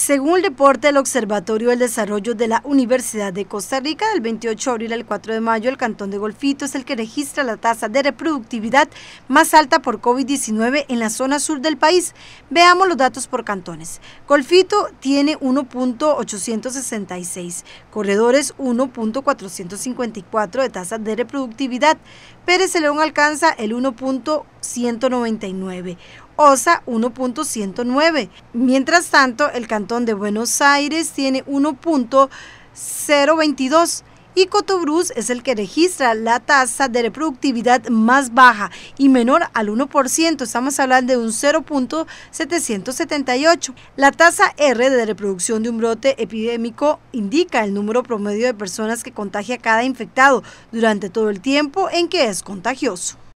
Según el reporte del Observatorio del Desarrollo de la Universidad de Costa Rica, del 28 de abril al 4 de mayo, el Cantón de Golfito es el que registra la tasa de reproductividad más alta por COVID-19 en la zona sur del país. Veamos los datos por cantones. Golfito tiene 1.866, Corredores 1.454 de tasa de reproductividad, Pérez León alcanza el 1.199. OSA 1.109. Mientras tanto, el cantón de Buenos Aires tiene 1.022 y Cotobruz es el que registra la tasa de reproductividad más baja y menor al 1%, estamos hablando de un 0.778. La tasa R de reproducción de un brote epidémico indica el número promedio de personas que contagia cada infectado durante todo el tiempo en que es contagioso.